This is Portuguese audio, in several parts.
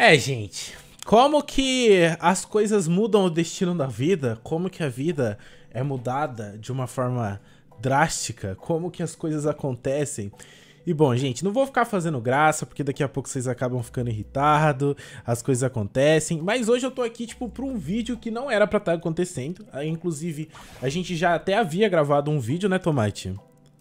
É, gente, como que as coisas mudam o destino da vida? Como que a vida é mudada de uma forma drástica? Como que as coisas acontecem? E bom, gente, não vou ficar fazendo graça, porque daqui a pouco vocês acabam ficando irritado, as coisas acontecem. Mas hoje eu tô aqui, tipo, pra um vídeo que não era pra estar tá acontecendo. Ah, inclusive, a gente já até havia gravado um vídeo, né, Tomate?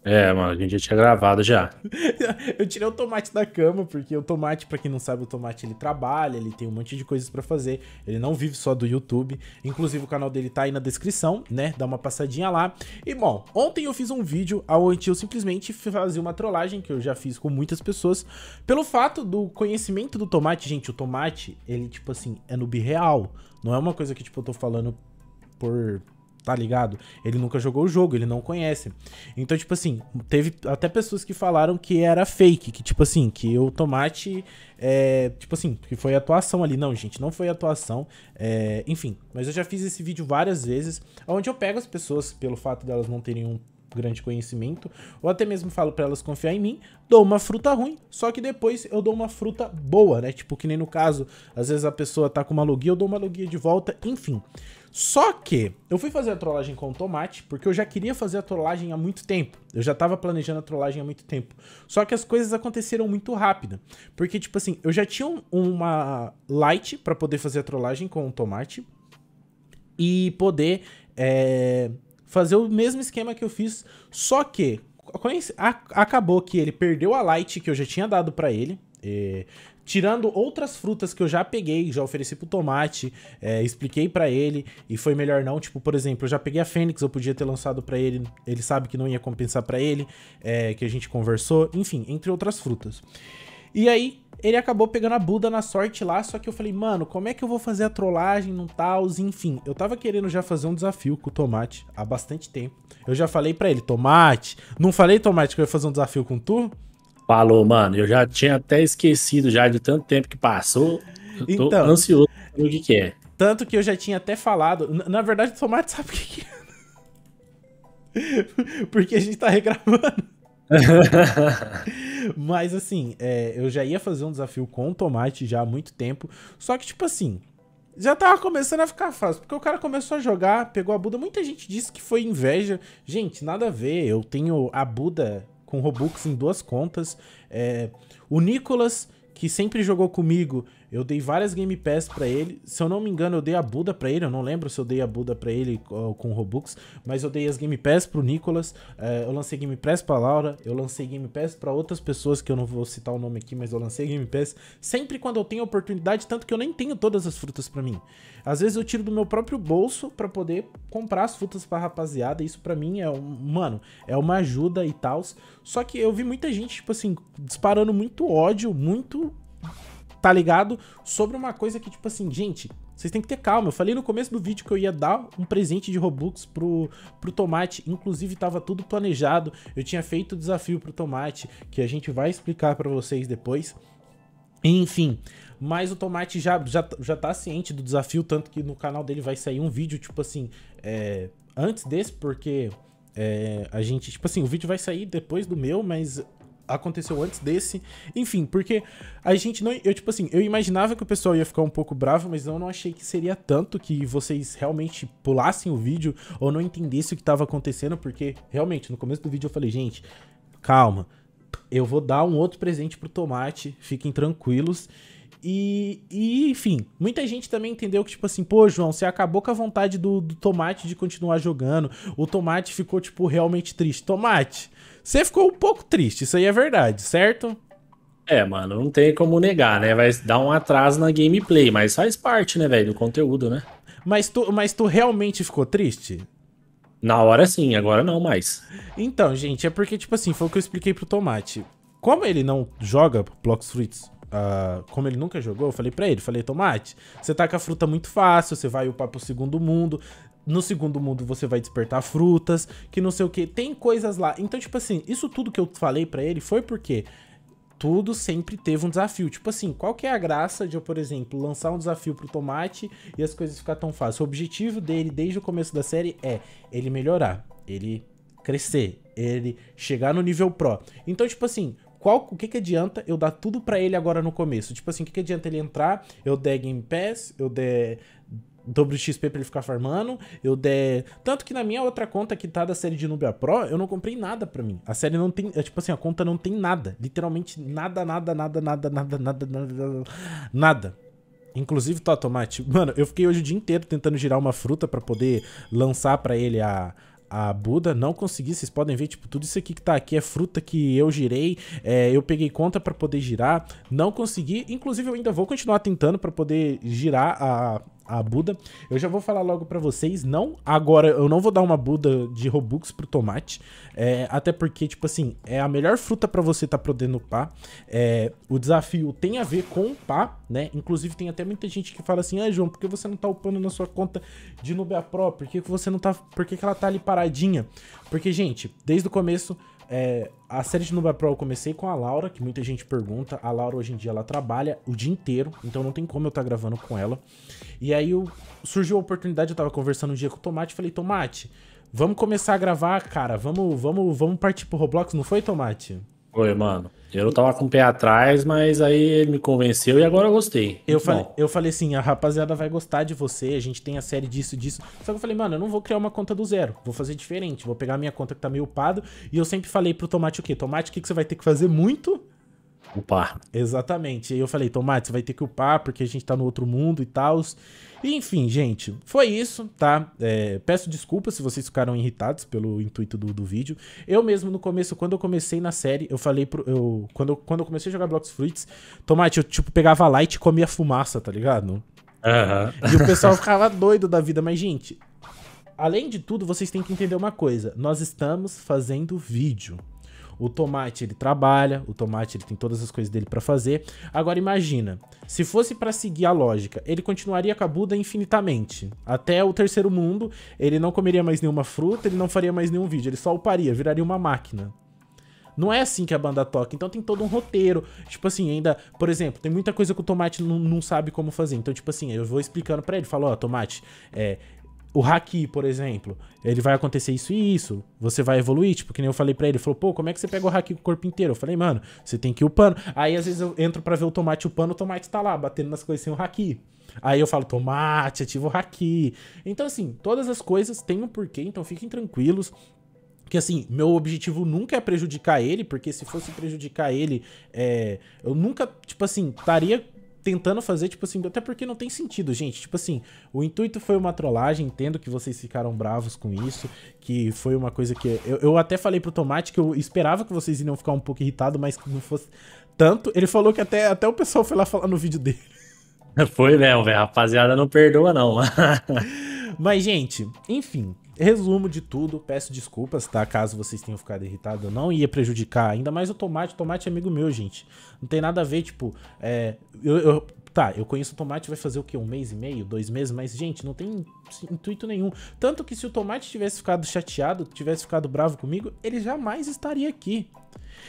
É, mano, a gente já tinha gravado já. eu tirei o tomate da cama, porque o tomate, para quem não sabe, o tomate ele trabalha, ele tem um monte de coisas para fazer, ele não vive só do YouTube. Inclusive, o canal dele tá aí na descrição, né? Dá uma passadinha lá. E bom, ontem eu fiz um vídeo onde eu simplesmente fazia uma trollagem, que eu já fiz com muitas pessoas, pelo fato do conhecimento do tomate. Gente, o tomate, ele, tipo assim, é bi real. Não é uma coisa que, tipo, eu tô falando por tá ligado? Ele nunca jogou o jogo, ele não conhece. Então, tipo assim, teve até pessoas que falaram que era fake, que tipo assim, que o Tomate, é, tipo assim, que foi atuação ali. Não, gente, não foi atuação. É, enfim, mas eu já fiz esse vídeo várias vezes, onde eu pego as pessoas pelo fato delas não terem um grande conhecimento, ou até mesmo falo para elas confiar em mim, dou uma fruta ruim, só que depois eu dou uma fruta boa, né? Tipo, que nem no caso, às vezes a pessoa tá com uma logia, eu dou uma logia de volta, enfim. Só que eu fui fazer a trollagem com o Tomate, porque eu já queria fazer a trollagem há muito tempo. Eu já tava planejando a trollagem há muito tempo. Só que as coisas aconteceram muito rápido. Porque, tipo assim, eu já tinha uma light para poder fazer a trollagem com o Tomate e poder é, fazer o mesmo esquema que eu fiz, só que acabou que ele perdeu a light que eu já tinha dado para ele. E é, tirando outras frutas que eu já peguei, já ofereci pro tomate, é, expliquei para ele e foi melhor não. Tipo, por exemplo, eu já peguei a Fênix, eu podia ter lançado para ele, ele sabe que não ia compensar para ele, é, que a gente conversou, enfim, entre outras frutas. E aí, ele acabou pegando a Buda na sorte lá, só que eu falei, mano, como é que eu vou fazer a trollagem no Taos? Enfim, eu tava querendo já fazer um desafio com o Tomate há bastante tempo. Eu já falei para ele, Tomate, não falei, Tomate, que eu ia fazer um desafio com tu? Falou, mano. Eu já tinha até esquecido já de tanto tempo que passou. Eu tô então, ansioso pra ver o que, que é. Tanto que eu já tinha até falado. Na, verdade, o Tomate sabe o que, que é. Porque a gente tá regravando. Mas assim, é, eu já ia fazer um desafio com o Tomate já há muito tempo. Só que, tipo assim, já tava começando a ficar fácil, porque o cara começou a jogar, pegou a Buda. Muita gente disse que foi inveja. Gente, nada a ver. Eu tenho a Buda com Robux em duas contas. É, o Nicolas, que sempre jogou comigo, eu dei várias Game Pass pra ele. Se eu não me engano, eu dei a Buda pra ele. Eu não lembro se eu dei a Buda pra ele com Robux. Mas eu dei as Game Pass pro Nicolas. É, eu lancei Game Pass pra Laura. Eu lancei Game Pass pra outras pessoas que eu não vou citar o nome aqui, mas eu lancei Game Pass. Sempre quando eu tenho oportunidade, tanto que eu nem tenho todas as frutas pra mim. Às vezes eu tiro do meu próprio bolso pra poder comprar as frutas pra rapaziada. Isso pra mim é um. Mano, é uma ajuda e tal. Só que eu vi muita gente, tipo assim, disparando muito ódio, muito tá ligado? Sobre uma coisa que, tipo assim, gente, vocês têm que ter calma. Eu falei no começo do vídeo que eu ia dar um presente de Robux pro, pro Tomate. Inclusive, tava tudo planejado. Eu tinha feito o desafio pro Tomate, que a gente vai explicar para vocês depois. Enfim, mas o Tomate já, já, já tá ciente do desafio, tanto que no canal dele vai sair um vídeo, tipo assim, é, antes desse, porque é, a gente, tipo assim, o vídeo vai sair depois do meu, mas aconteceu antes desse. Enfim, porque a gente não. Eu, tipo assim, eu imaginava que o pessoal ia ficar um pouco bravo, mas eu não achei que seria tanto que vocês realmente pulassem o vídeo ou não entendessem o que estava acontecendo, porque realmente, no começo do vídeo eu falei, gente, calma. Eu vou dar um outro presente pro Tomate, fiquem tranquilos. E, e, enfim, muita gente também entendeu que, tipo assim, pô, João, você acabou com a vontade do, do Tomate de continuar jogando. O Tomate ficou, tipo, realmente triste. Tomate, você ficou um pouco triste, isso aí é verdade, certo? É, mano, não tem como negar, né? Vai dar um atraso na gameplay, mas faz parte, né, velho, do conteúdo, né? Mas tu, mas tu realmente ficou triste? Na hora sim, agora não mais. Então, gente, é porque, tipo assim, foi o que eu expliquei pro Tomate. Como ele não joga Blox Fruits Uh, como ele nunca jogou, eu falei pra ele, falei, Tomate, você tá com a fruta muito fácil, você vai upar pro segundo mundo, no segundo mundo você vai despertar frutas, que não sei o que, tem coisas lá. Então, tipo assim, isso tudo que eu falei pra ele foi porque tudo sempre teve um desafio. Tipo assim, qual que é a graça de eu, por exemplo, lançar um desafio pro Tomate e as coisas ficar tão fáceis? O objetivo dele desde o começo da série é ele melhorar, ele crescer, ele chegar no nível pro. Então, tipo assim, qual, o que, que adianta eu dar tudo para ele agora no começo? Tipo assim, o que, que adianta ele entrar, eu der Game Pass, eu der dobro XP pra ele ficar farmando, eu der... Tanto que na minha outra conta que tá da série de Nubia Pro, eu não comprei nada pra mim. A série não tem... É, tipo assim, a conta não tem nada. Literalmente nada, nada, nada, nada, nada, nada, nada, nada. Inclusive, Totomate, mano, eu fiquei hoje o dia inteiro tentando girar uma fruta para poder lançar para ele a, a Buda não consegui, vocês podem ver, tipo, tudo isso aqui que tá aqui é fruta que eu girei, é, eu peguei conta para poder girar, não consegui, inclusive eu ainda vou continuar tentando para poder girar a a Buda. Eu já vou falar logo para vocês, não agora, eu não vou dar uma Buda de Robux pro tomate, é, até porque, tipo assim, é a melhor fruta para você tá podendo pá. É, o desafio tem a ver com pá, né? Inclusive tem até muita gente que fala assim, ah, João, por que você não tá upando na sua conta de Nubia Pro? Por que, você não tá, por que, que ela tá ali paradinha? Porque, gente, desde o começo é, a série de Nuba Pro eu comecei com a Laura, que muita gente pergunta. A Laura hoje em dia ela trabalha o dia inteiro, então não tem como eu estar tá gravando com ela. E aí eu, surgiu a oportunidade, eu tava conversando um dia com o Tomate, falei, Tomate, vamos começar a gravar, cara, vamos, vamos, vamos partir pro Roblox, não foi, Tomate? foi mano. Eu tava com o pé atrás, mas aí ele me convenceu e agora eu gostei. Eu, falei, eu falei assim, a rapaziada vai gostar de você, a gente tem a série disso, disso. Só que eu falei, mano, eu não vou criar uma conta do zero, vou fazer diferente, vou pegar a minha conta que tá meio upado. E eu sempre falei pro Tomate o quê? Tomate, o que, que você vai ter que fazer muito? Upar. Exatamente. E eu falei, Tomate, você vai ter que upar porque a gente tá no outro mundo e tal. Enfim, gente, foi isso, tá? É, peço desculpas se vocês ficaram irritados pelo intuito do, do vídeo. Eu mesmo, no começo, quando eu comecei na série, eu falei pro. Eu, quando, quando eu comecei a jogar Blocks Fruits, Tomate, eu tipo pegava light e comia fumaça, tá ligado? Uhum. E o pessoal ficava doido da vida, mas, gente, além de tudo, vocês têm que entender uma coisa: nós estamos fazendo vídeo. O tomate ele trabalha, o tomate ele tem todas as coisas dele para fazer. Agora imagina, se fosse para seguir a lógica, ele continuaria com a Buda infinitamente. Até o terceiro mundo, ele não comeria mais nenhuma fruta, ele não faria mais nenhum vídeo, ele só uparia, viraria uma máquina. Não é assim que a banda toca. Então tem todo um roteiro. Tipo assim, ainda, por exemplo, tem muita coisa que o Tomate não, não sabe como fazer. Então, tipo assim, eu vou explicando para ele. Falo, ó, oh, Tomate, é, o haki, por exemplo, ele vai acontecer isso e isso, você vai evoluir, tipo, que nem eu falei para ele, Ele falou, pô, como é que você pega o haki com o corpo inteiro? Eu falei, mano, você tem que ir upando. Aí às vezes eu entro para ver o tomate upando, o tomate tá lá, batendo nas coisas sem o haki. Aí eu falo, tomate, ativo o haki. Então assim, todas as coisas têm um porquê, então fiquem tranquilos. Porque assim, meu objetivo nunca é prejudicar ele, porque se fosse prejudicar ele, é, eu nunca, tipo assim, estaria tentando fazer, tipo assim, até porque não tem sentido, gente. Tipo assim, o intuito foi uma trollagem, entendo que vocês ficaram bravos com isso, que foi uma coisa que. Eu, eu até falei pro Tomate que eu esperava que vocês iriam ficar um pouco irritados, mas que não fosse tanto. Ele falou que até, até o pessoal foi lá falar no vídeo dele. Foi mesmo, velho. Rapaziada não perdoa, não. mas, gente, enfim. Resumo de tudo, peço desculpas, tá? Caso vocês tenham ficado irritados, eu não ia prejudicar ainda mais o tomate. O tomate é amigo meu, gente. Não tem nada a ver, tipo, é, eu, eu, tá, eu conheço o tomate, vai fazer o quê? Um mês e meio, dois meses? Mas, gente, não tem intuito nenhum. Tanto que se o tomate tivesse ficado chateado, tivesse ficado bravo comigo, ele jamais estaria aqui.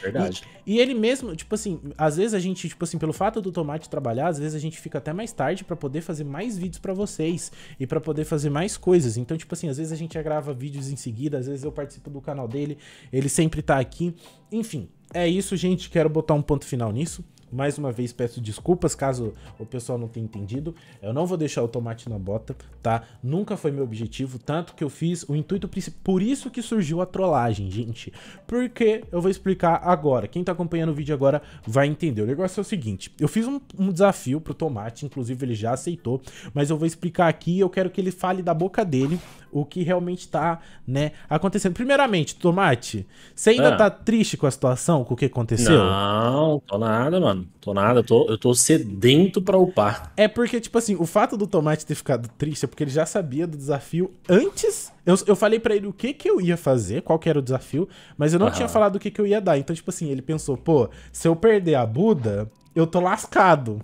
Verdade. E, e, ele mesmo, tipo assim, às vezes a gente, tipo assim, pelo fato do Tomate trabalhar, às vezes a gente fica até mais tarde para poder fazer mais vídeos para vocês e para poder fazer mais coisas. Então, tipo assim, às vezes a gente grava vídeos em seguida, às vezes eu participo do canal dele, ele sempre tá aqui. Enfim, é isso, gente. Quero botar um ponto final nisso mais uma vez peço desculpas caso o pessoal não tenha entendido. Eu não vou deixar o tomate na bota, tá? Nunca foi meu objetivo, tanto que eu fiz o intuito principal. Por isso que surgiu a trollagem, gente. Porque eu vou explicar agora. Quem tá acompanhando o vídeo agora vai entender. O negócio é o seguinte: eu fiz um, um desafio pro tomate, inclusive ele já aceitou, mas eu vou explicar aqui. Eu quero que ele fale da boca dele o que realmente tá, né, acontecendo. Primeiramente, Tomate, você ainda ah. tá triste com a situação, com o que aconteceu? Não, tô nada, mano. Tô nada, tô, eu tô sedento pra upar. É porque, tipo assim, o fato do Tomate ter ficado triste é porque ele já sabia do desafio antes. Eu, eu falei para ele o que que eu ia fazer, qual que era o desafio, mas eu não tinha falado o que que eu ia dar. Então, tipo assim, ele pensou, pô, se eu perder a Buda, eu tô lascado.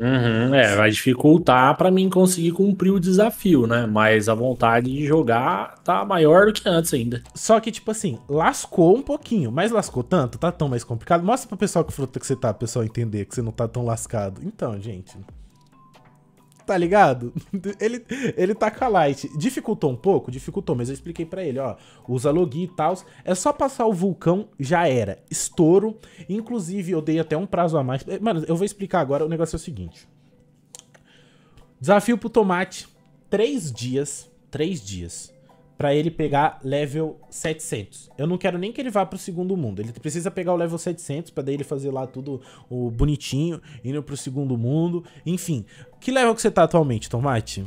Uhum, é, vai dificultar para mim conseguir cumprir o desafio, né? Mas a vontade de jogar tá maior do que antes ainda. Só que, tipo assim, lascou um pouquinho, mas lascou tanto, tá tão mais complicado. Mostra pro pessoal que fruta que você tá, pro pessoal entender que você não tá tão lascado. Então, gente, tá ligado? Ele, ele tá com a light. Dificultou um pouco? Dificultou, mas eu expliquei para ele, ó. Usa login e tal. É só passar o vulcão, já era. Estouro. Inclusive, eu dei até um prazo a mais. É, mano, eu vou explicar agora. O negócio é o seguinte. Desafio pro tomate. Três dias. Três dias para ele pegar level 700. Eu não quero nem que ele vá pro segundo mundo. Ele precisa pegar o level 700 para daí ele fazer lá tudo o bonitinho, indo pro segundo mundo. Enfim, que level que você tá atualmente, Tomate?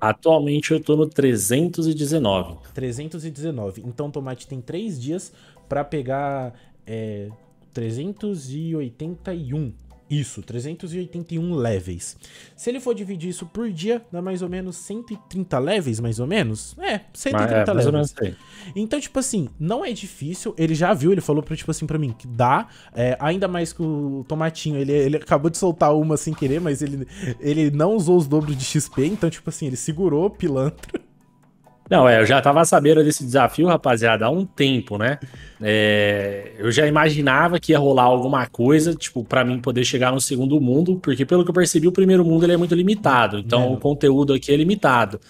Atualmente eu tô no 319. 319. Então Tomate tem 3 dias para pegar é, 381 isso, 381 levels. Se ele for dividir isso por dia, dá mais ou menos 130 levels, mais ou menos. É, 130 Mas, é, levels. Então, tipo assim, não é difícil. Ele já viu, ele falou pra, tipo assim, pra mim que dá. É, ainda mais que o Tomatinho, ele, ele acabou de soltar uma sem querer, mas ele, ele não usou os dobros de XP. Então, tipo assim, ele segurou o pilantra. Não, é, eu já tava sabendo desse desafio, rapaziada, há um tempo, né? É, eu já imaginava que ia rolar alguma coisa, tipo, para mim poder chegar no segundo mundo, porque pelo que eu percebi, o primeiro mundo ele é muito limitado, então é. o conteúdo aqui é limitado.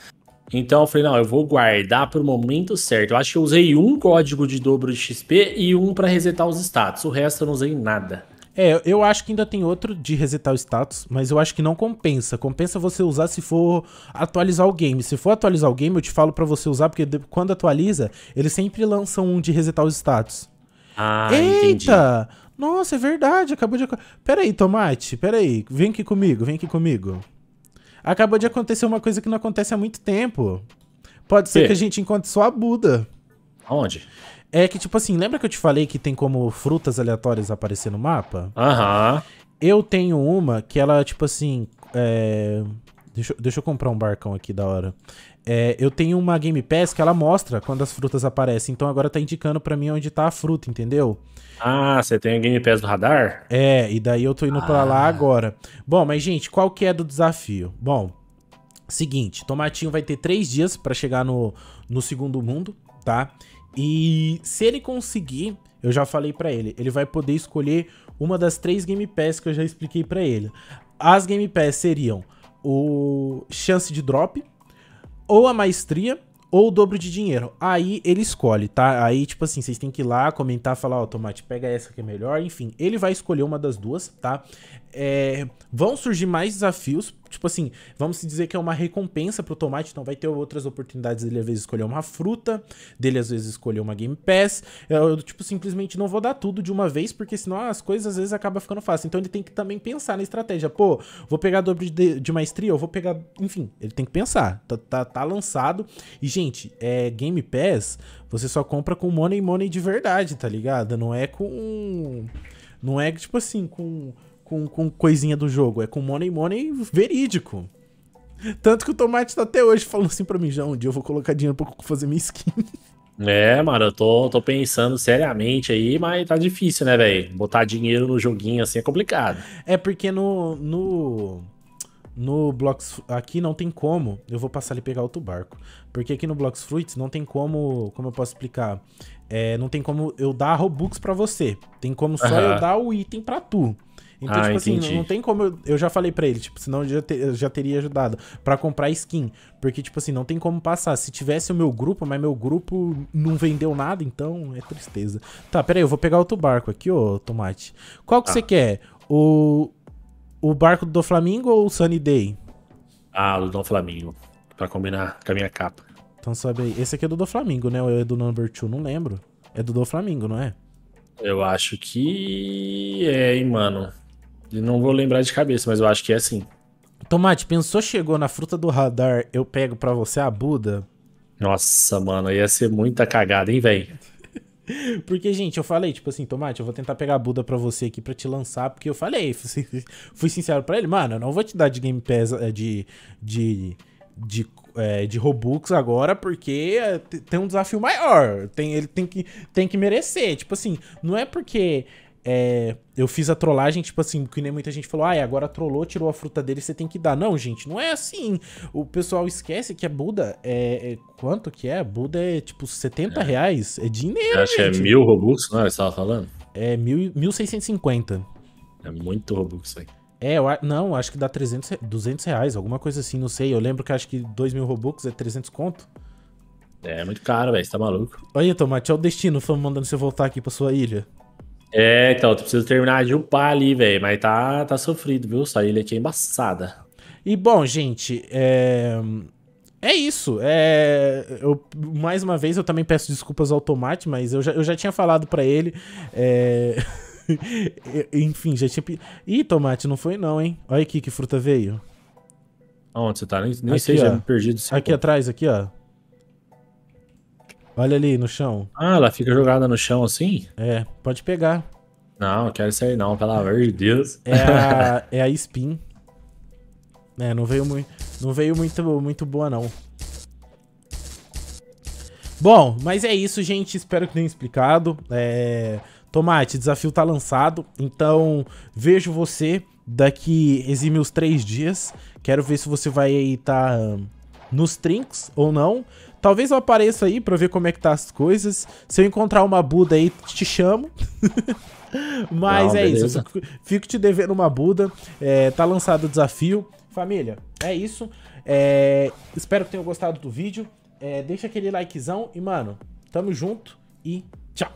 Então eu falei, não, eu vou guardar pro momento certo. Eu acho que eu usei um código de dobro de XP e um para resetar os status. O resto eu não usei nada. É, eu acho que ainda tem outro de resetar o status, mas eu acho que não compensa. Compensa você usar se for atualizar o game. Se for atualizar o game, eu te falo para você usar, porque quando atualiza, eles sempre lançam um de resetar o status. Ah, Eita! Entendi. Nossa, é verdade, acabou de... Pera aí, Tomate, pera aí. Vem aqui comigo, vem aqui comigo. Acabou de acontecer uma coisa que não acontece há muito tempo. Pode ser que, que a gente encontre só a Buda. Onde? É que, tipo assim, lembra que eu te falei que tem como frutas aleatórias aparecer no mapa? Aham. Uhum. Eu tenho uma que ela, tipo assim. É... Deixa, deixa eu comprar um barcão aqui da hora. É, eu tenho uma Game Pass que ela mostra quando as frutas aparecem. Então agora tá indicando para mim onde tá a fruta, entendeu? Ah, você tem a Game Pass do radar? É, e daí eu tô indo ah. pra lá ah. agora. Bom, mas gente, qual que é do desafio? Bom, seguinte, Tomatinho vai ter três dias para chegar no, no segundo mundo tá? E se ele conseguir, eu já falei para ele, ele vai poder escolher uma das três Game Pass que eu já expliquei para ele. As Game Pass seriam o Chance de Drop, ou a Maestria, ou o dobro de dinheiro. Aí ele escolhe, tá? Aí, tipo assim, vocês têm que ir lá comentar, falar, ó, oh, Tomate, pega essa que é melhor. Enfim, ele vai escolher uma das duas, tá? É, vão surgir mais desafios tipo assim, vamos dizer que é uma recompensa pro tomate, então vai ter outras oportunidades dele às vezes escolher uma fruta, dele às vezes escolher uma Game Pass. Eu, é, eu tipo, simplesmente não vou dar tudo de uma vez, porque senão as coisas às vezes acaba ficando fácil. Então ele tem que também pensar na estratégia. Pô, vou pegar dobro de, de maestria, eu vou pegar. Enfim, ele tem que pensar. Tá, tá, tá lançado. E, gente, é Game Pass, você só compra com money money de verdade, tá ligado? Não é com. Não é tipo assim, com com, com coisinha do jogo, é com money money verídico. Tanto que o Tomate tá até hoje falando assim pra mim, já um dia eu vou colocar dinheiro pra fazer minha skin. É, mano, eu tô, tô pensando seriamente aí, mas tá difícil, né, velho? Botar dinheiro no joguinho assim é complicado. É, porque no, no no Blocks aqui não tem como. Eu vou passar ali pegar outro barco. Porque aqui no Blocks Fruits não tem como, como eu posso explicar? É, não tem como eu dar Robux para você. Tem como só uhum. eu dar o item para tu. Então, ah, tipo assim, entendi. assim, não tem como. Eu, eu já falei para ele, tipo, senão eu já, te, eu já teria ajudado para comprar skin. Porque, tipo assim, não tem como passar. Se tivesse o meu grupo, mas meu grupo não vendeu nada, então é tristeza. Tá, peraí, eu vou pegar outro barco aqui, ô Tomate. Qual que ah. você quer? O, o barco do Flamingo ou o Sunny Day? Ah, o do Flamingo. Pra combinar com a minha capa. Então sabe aí. Esse aqui é do do Flamingo, né? Ou é do Number two Não lembro. É do do Flamingo, não é? Eu acho que é, hein, mano. Não vou lembrar de cabeça, mas eu acho que é assim. Tomate, pensou chegou na fruta do radar, eu pego para você a Buda? Nossa, mano, ia ser muita cagada, hein, velho? Porque, gente, eu falei, tipo assim, Tomate, eu vou tentar pegar a Buda pra você aqui pra te lançar, porque eu falei, fui sincero pra ele, mano, eu não vou te dar de Game Pass, eh, de, de, de, é, de Robux agora, porque eh, tem um desafio maior, tem, ele tem que, tem que merecer, tipo assim, não é porque é, eu fiz a trollagem, tipo assim, que nem muita gente falou, ah, agora trollou, tirou a fruta dele, você tem que dar. Não, gente, não é assim. O pessoal esquece que a Buda é. é quanto que é? Buda é tipo 70 é. reais. É dinheiro. Eu acho que é mil robux, não é? Você tava falando? É mil, 1.650. É muito robux aí. É, eu, não, acho que dá 300, 200 reais, alguma coisa assim, não sei. Eu lembro que acho que 2 mil robux é 300 conto. É, muito caro, velho, você tá maluco. Olha, Tomate, é o destino, Fomos mandando você voltar aqui pra sua ilha. É, então, tu precisa terminar de upar ali, velho. Mas tá, tá sofrido, viu? Essa ilha aqui é embaçada. E bom, gente, é. É isso. É, eu, mais uma vez, eu também peço desculpas ao Tomate, mas eu já, eu já tinha falado para ele. É... Enfim, já tinha. Ih, Tomate, não foi não, hein? Olha aqui que fruta veio. Onde você tá? Nem, nem aqui, sei, ó. já me perdi do Aqui pô. atrás, aqui, ó. Olha ali no chão. Ah, ela fica jogada no chão assim? É, pode pegar. Não, não quero sair não, pelo amor de Deus. É a, é a Spin. É, não veio, muito, não veio muito, muito boa não. Bom, mas é isso, gente. Espero que tenha explicado. É... Tomate, desafio tá lançado. Então, vejo você daqui exime os três dias. Quero ver se você vai estar tá hum, nos trinks ou não. Talvez eu apareça aí pra ver como é que tá as coisas. Se eu encontrar uma Buda aí, te chamo. Mas Não, é beleza. isso. Fico te devendo uma Buda. É, tá lançado o desafio. Família, é isso. É, espero que tenham gostado do vídeo. É, deixa aquele likezão e, mano, tamo junto e tchau.